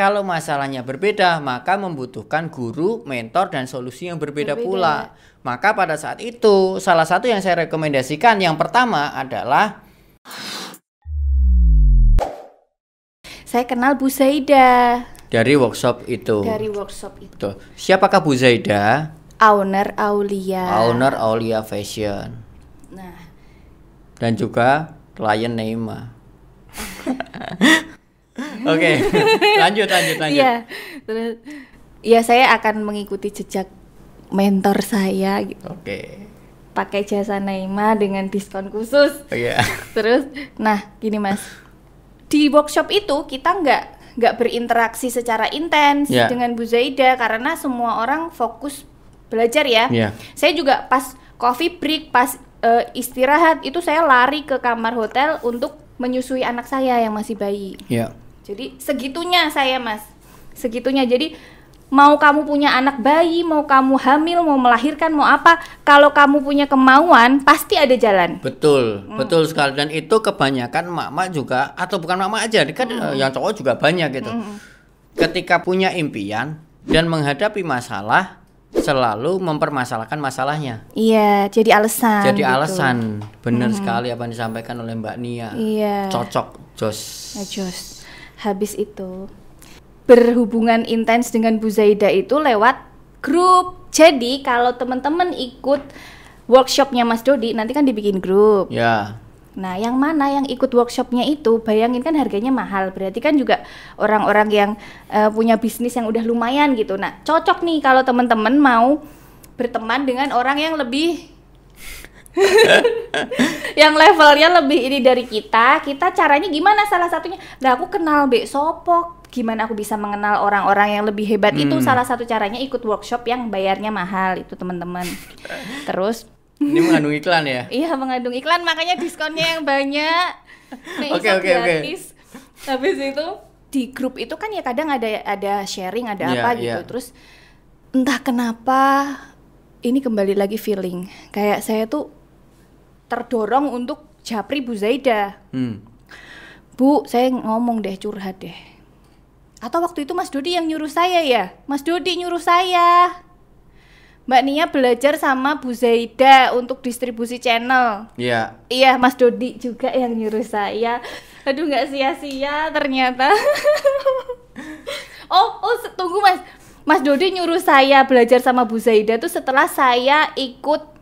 Kalau masalahnya berbeda, maka membutuhkan guru, mentor, dan solusi yang berbeda, berbeda pula. Maka pada saat itu, salah satu yang saya rekomendasikan yang pertama adalah saya kenal Bu Zaida dari workshop itu. Dari workshop itu. Siapakah Bu Zaida? Owner Aulia. Owner Aulia Fashion. Nah. Dan juga klien Neima. Oke, okay. lanjut lanjut lanjut. Iya, terus ya saya akan mengikuti jejak mentor saya gitu. Oke. Okay. Pakai jasa Naima dengan diskon khusus. Oh, Yeah. Terus, nah gini mas, di workshop itu kita nggak nggak berinteraksi secara intens yeah. dengan Bu Zaida karena semua orang fokus belajar ya. Yeah. Saya juga pas coffee break, pas uh, istirahat itu saya lari ke kamar hotel untuk menyusui anak saya yang masih bayi. Yeah. Jadi segitunya saya mas, segitunya. Jadi mau kamu punya anak bayi, mau kamu hamil, mau melahirkan, mau apa, kalau kamu punya kemauan pasti ada jalan. Betul, hmm. betul sekali. Dan itu kebanyakan mak-mak juga atau bukan mak-mak aja, kan hmm. Eh, yang cowok juga banyak gitu. Hmm. Ketika punya impian dan menghadapi masalah selalu mempermasalahkan masalahnya. Iya, jadi alasan. Jadi gitu. alasan, benar hmm. sekali apa yang disampaikan oleh Mbak Nia. Iya. Cocok, Jos. Ya, Jos habis itu berhubungan intens dengan Bu Zaida itu lewat grup. Jadi kalau teman-teman ikut workshopnya Mas Dodi nanti kan dibikin grup. Ya. Nah, yang mana yang ikut workshopnya itu, bayangin kan harganya mahal. Berarti kan juga orang-orang yang uh, punya bisnis yang udah lumayan gitu. Nah, cocok nih kalau teman-teman mau berteman dengan orang yang lebih yang levelnya lebih ini dari kita kita caranya gimana salah satunya nah aku kenal Bek Sopok gimana aku bisa mengenal orang-orang yang lebih hebat hmm. itu salah satu caranya ikut workshop yang bayarnya mahal itu teman-teman terus ini mengandung iklan ya iya mengandung iklan makanya diskonnya yang banyak nah, oke oke oke habis itu di grup itu kan ya kadang ada ada sharing ada yeah, apa gitu yeah. terus entah kenapa ini kembali lagi feeling kayak saya tuh terdorong untuk japri Bu Zaida. Hmm. Bu, saya ngomong deh curhat deh. Atau waktu itu Mas Dodi yang nyuruh saya ya? Mas Dodi nyuruh saya. Mbak Nia belajar sama Bu Zaida untuk distribusi channel. Iya. Iya, Mas Dodi juga yang nyuruh saya. Aduh, nggak sia-sia ternyata. oh, oh, tunggu Mas. Mas Dodi nyuruh saya belajar sama Bu Zaida tuh setelah saya ikut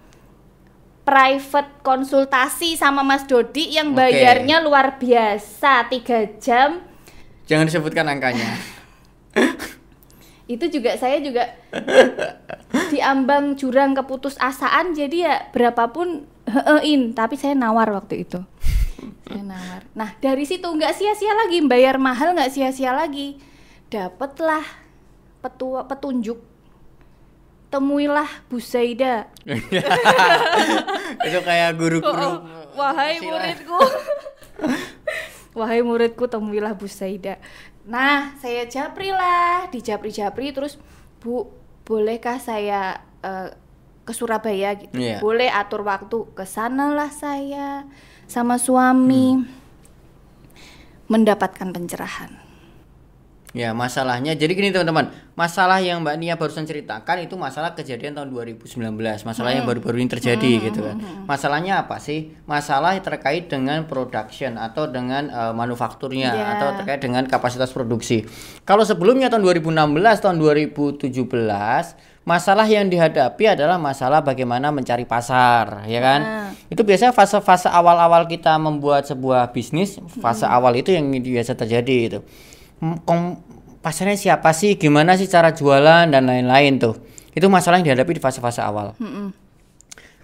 private konsultasi sama Mas Dodi yang bayarnya okay. luar biasa tiga jam. Jangan disebutkan angkanya. itu juga saya juga diambang ambang jurang keputusasaan jadi ya berapapun heein tapi saya nawar waktu itu saya nawar nah dari situ nggak sia-sia lagi bayar mahal nggak sia-sia lagi dapatlah petua petunjuk temuilah Bu Saida itu kayak guru Oh, oh. Wahai Sila. muridku. Wahai muridku temuilah Bu Saida Nah, saya japri lah, di japri-japri terus Bu, bolehkah saya uh, ke Surabaya gitu? Yeah. Boleh atur waktu ke sana lah saya sama suami. Hmm. Mendapatkan pencerahan Ya, masalahnya jadi gini teman-teman. Masalah yang Mbak Nia barusan ceritakan itu masalah kejadian tahun 2019, masalah hmm. yang baru-baru ini terjadi hmm. gitu kan. Hmm, hmm. Masalahnya apa sih? Masalah terkait dengan production atau dengan uh, manufakturnya yeah. atau terkait dengan kapasitas produksi. Kalau sebelumnya tahun 2016, tahun 2017 masalah yang dihadapi adalah masalah bagaimana mencari pasar, ya kan? Hmm. Itu biasanya fase-fase awal-awal kita membuat sebuah bisnis, fase hmm. awal itu yang biasa terjadi itu pasarnya siapa sih, gimana sih cara jualan dan lain-lain tuh. Itu masalah yang dihadapi di fase-fase awal. Mm -mm.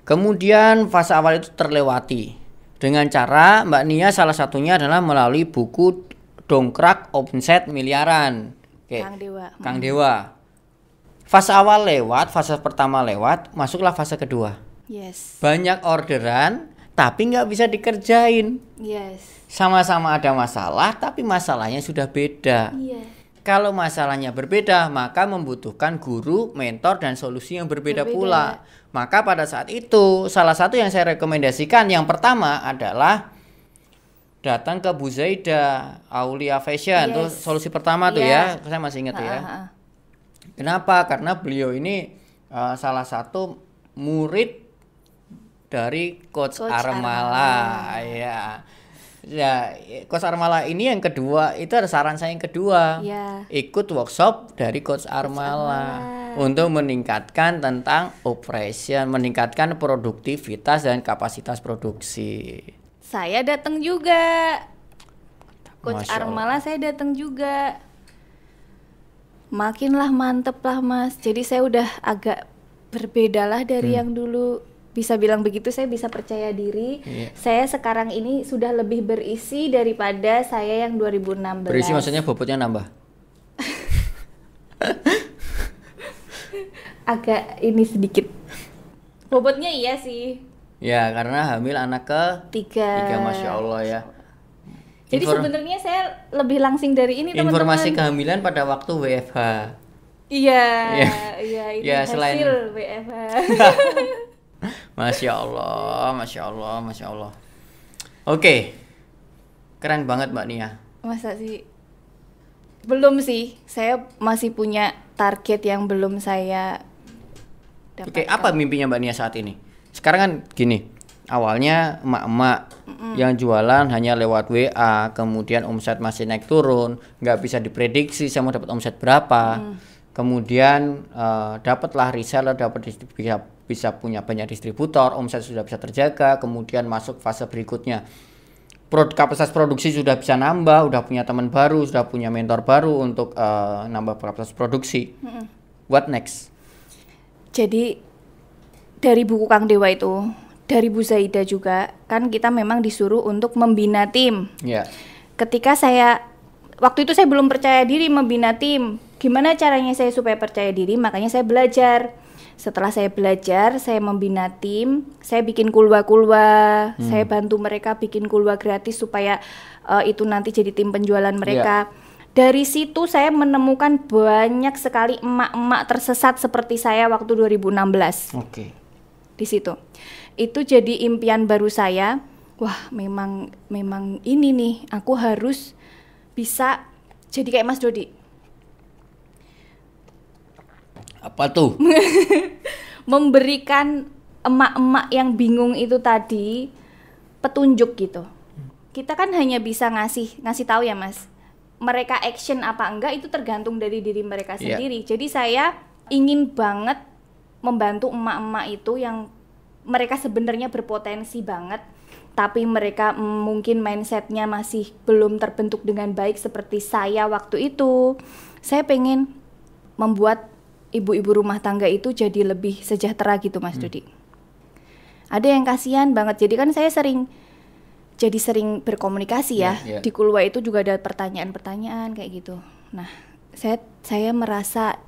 Kemudian fase awal itu terlewati dengan cara Mbak Nia salah satunya adalah melalui buku dongkrak omset miliaran. Okay. Kang Dewa. Kang Dewa. Fase awal lewat, fase pertama lewat, masuklah fase kedua. Yes. Banyak orderan, tapi nggak bisa dikerjain. Yes. Sama-sama ada masalah, tapi masalahnya sudah beda. Yes. Iya. Kalau masalahnya berbeda, maka membutuhkan guru, mentor, dan solusi yang berbeda, berbeda pula. Maka pada saat itu, salah satu yang saya rekomendasikan yang pertama adalah datang ke Bu Zaida Aulia Fashion. Yes. Itu solusi pertama yes. tuh ya, iya. saya masih ingat ya. Kenapa? Karena beliau ini uh, salah satu murid dari coach, coach Armala. Armala ya ya coach Armala ini yang kedua itu ada saran saya yang kedua ya. ikut workshop dari coach Armala, coach Armala untuk meningkatkan tentang operation meningkatkan produktivitas dan kapasitas produksi saya datang juga coach Masya Armala Allah. saya datang juga makinlah mantep lah mas jadi saya udah agak berbedalah dari hmm. yang dulu bisa bilang begitu saya bisa percaya diri yeah. saya sekarang ini sudah lebih berisi daripada saya yang 2016 berisi maksudnya bobotnya nambah agak ini sedikit bobotnya iya sih ya karena hamil anak ke tiga tiga masya allah ya jadi sebenarnya saya lebih langsing dari ini teman-teman informasi kehamilan pada waktu WFH iya iya, iya ya, ya, ya, ya selain WFH Masya Allah, Masya Allah, Masya Allah. Oke, okay. keren banget Mbak Nia. Masa sih? Belum sih, saya masih punya target yang belum saya dapatkan. Oke, okay. apa mimpinya Mbak Nia saat ini? Sekarang kan gini, awalnya emak-emak mm -mm. yang jualan hanya lewat WA, kemudian omset masih naik turun, nggak bisa diprediksi saya mau dapat omset berapa. Mm kemudian uh, dapatlah reseller dapat bisa bisa punya banyak distributor omset sudah bisa terjaga kemudian masuk fase berikutnya produk kapasitas produksi sudah bisa nambah sudah punya teman baru sudah punya mentor baru untuk uh, nambah kapasitas produksi mm -hmm. what next jadi dari buku Kang Dewa itu dari Bu Zaida juga kan kita memang disuruh untuk membina tim yeah. ketika saya waktu itu saya belum percaya diri membina tim Gimana caranya saya supaya percaya diri? Makanya saya belajar. Setelah saya belajar, saya membina tim, saya bikin kulwa-kulwa, hmm. saya bantu mereka bikin kulwa gratis supaya uh, itu nanti jadi tim penjualan mereka. Yeah. Dari situ saya menemukan banyak sekali emak-emak tersesat seperti saya waktu 2016. Oke. Okay. Di situ. Itu jadi impian baru saya. Wah, memang memang ini nih aku harus bisa jadi kayak Mas Dodi. Apa tuh? Memberikan emak-emak yang bingung itu tadi petunjuk gitu. Kita kan hanya bisa ngasih ngasih tahu ya, Mas. Mereka action apa enggak itu tergantung dari diri mereka iya. sendiri. Yeah. Jadi saya ingin banget membantu emak-emak itu yang mereka sebenarnya berpotensi banget tapi mereka mungkin mindsetnya masih belum terbentuk dengan baik seperti saya waktu itu saya pengen membuat ibu-ibu rumah tangga itu jadi lebih sejahtera gitu Mas hmm. Dudi. Ada yang kasihan banget. Jadi kan saya sering jadi sering berkomunikasi ya. Yeah, yeah. Di Kulwa itu juga ada pertanyaan-pertanyaan kayak gitu. Nah, saya saya merasa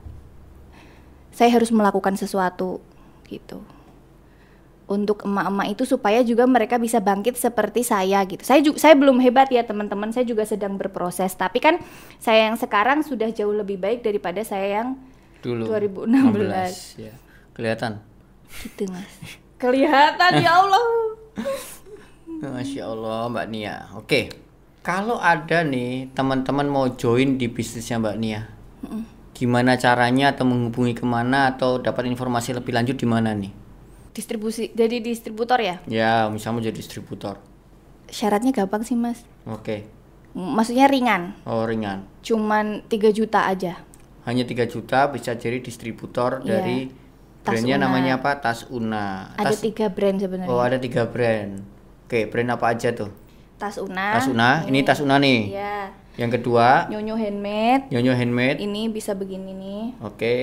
saya harus melakukan sesuatu gitu. Untuk emak-emak itu supaya juga mereka bisa bangkit seperti saya gitu. Saya juga saya belum hebat ya teman-teman, saya juga sedang berproses. Tapi kan saya yang sekarang sudah jauh lebih baik daripada saya yang dulu 2016 ya kelihatan gitu mas kelihatan ya Allah Masya Allah Mbak Nia oke kalau ada nih teman-teman mau join di bisnisnya Mbak Nia gimana caranya atau menghubungi kemana atau dapat informasi lebih lanjut di mana nih distribusi jadi distributor ya ya misalnya jadi distributor syaratnya gampang sih mas oke maksudnya ringan oh ringan cuman 3 juta aja hanya 3 juta bisa jadi distributor yeah. dari brandnya namanya apa Tas Una ada Tas, tiga brand sebenarnya oh ada tiga brand oke okay, brand apa aja tuh Tas Una Tas Una ini, ini Tas Una nih yeah. yang kedua Nyonyo handmade Nyonyo handmade ini bisa begini nih oke okay.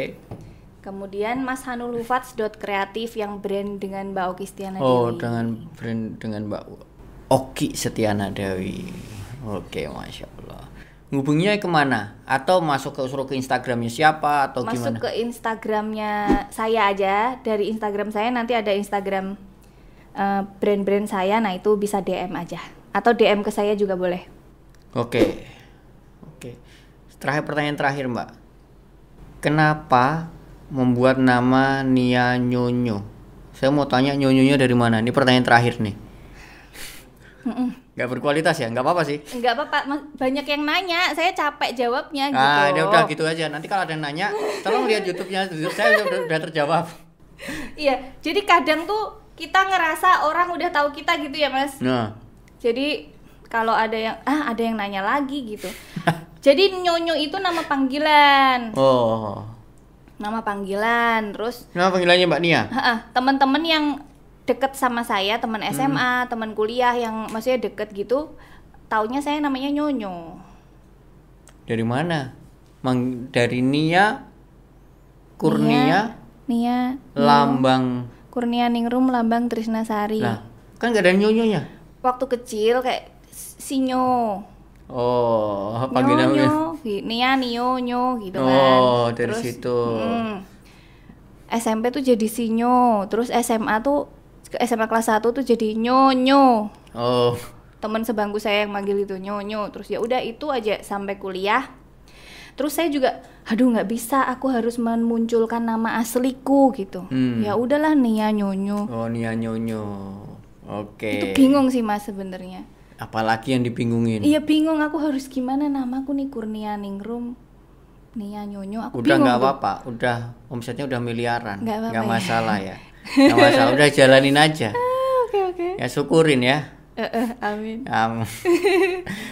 Kemudian Mas Hanulufats dot kreatif yang brand dengan Mbak Oki Setiana oh, Dewi. Oh, dengan brand dengan Mbak Oki Setiana Dewi. Oke, okay, masya hubunginya kemana? Atau masuk ke suruh ke Instagramnya siapa atau masuk gimana? Masuk ke Instagramnya saya aja. Dari Instagram saya nanti ada Instagram brand eh, brand-brand saya. Nah itu bisa DM aja. Atau DM ke saya juga boleh. Oke, okay. oke. Okay. Terakhir pertanyaan terakhir Mbak. Kenapa membuat nama Nia Nyonyo? Saya mau tanya Nyonyonya dari mana? Ini pertanyaan terakhir nih nggak berkualitas ya nggak apa-apa sih nggak apa-apa banyak yang nanya saya capek jawabnya ah, gitu ah ya udah udah gitu aja nanti kalau ada yang nanya tolong lihat YouTube-nya saya udah, udah terjawab iya jadi kadang tuh kita ngerasa orang udah tahu kita gitu ya mas nah. jadi kalau ada yang ah ada yang nanya lagi gitu jadi nyonyo itu nama panggilan oh nama panggilan terus nama panggilannya mbak Nia teman-teman yang deket sama saya teman SMA hmm. teman kuliah yang maksudnya deket gitu taunya saya namanya Nyonyo dari mana Mang dari Nia Kurnia Nia, Nia Lambang Kurnia Ningrum Lambang Trisnasari lah kan gak ada nyonyonya waktu kecil kayak sinyo oh panggilan gitu nyo, Nia Nio Nyo gitu oh, kan oh dari terus, situ hmm, SMP tuh jadi sinyo terus SMA tuh ke SMA kelas 1 tuh jadi nyonyo. Oh. Teman sebangku saya yang manggil itu nyonyo. Terus ya udah itu aja sampai kuliah. Terus saya juga aduh nggak bisa aku harus memunculkan nama asliku gitu. Hmm. Ya udahlah Nia Nyonyo. Oh, Nia Nyonyo. Oke. Okay. Itu bingung sih Mas sebenarnya. Apalagi yang dibingungin. Iya bingung aku harus gimana namaku nih Kurnia Ningrum Nia Nyonyo aku udah nggak apa-apa udah omsetnya udah miliaran nggak ya. masalah ya nggak ya. masalah udah jalanin aja ah, oke oke okay, okay. ya syukurin ya Uh, uh, amin. Um. Oke,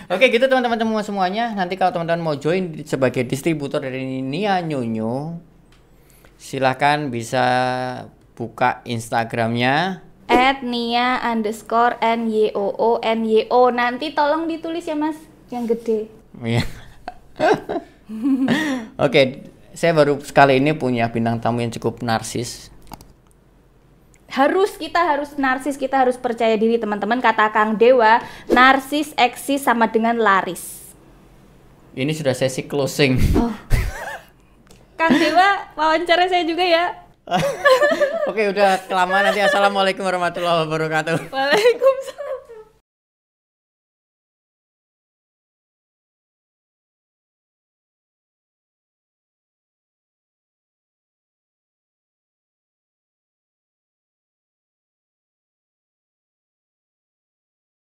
okay, gitu teman-teman semua semuanya. Nanti kalau teman-teman mau join sebagai distributor dari Nia Nyonyo, silahkan bisa buka Instagramnya at Nia underscore N Y O O N Y O. Nanti tolong ditulis ya Mas, yang gede. Iya. Oke, okay, saya baru sekali ini punya bintang tamu yang cukup narsis. Harus kita harus narsis, kita harus percaya diri teman-teman. Kata Kang Dewa, narsis eksis sama dengan laris. Ini sudah sesi closing. Oh. Kang Dewa, wawancara saya juga ya. Oke, okay, udah kelamaan nanti. Assalamualaikum warahmatullahi wabarakatuh. Waalaikumsalam.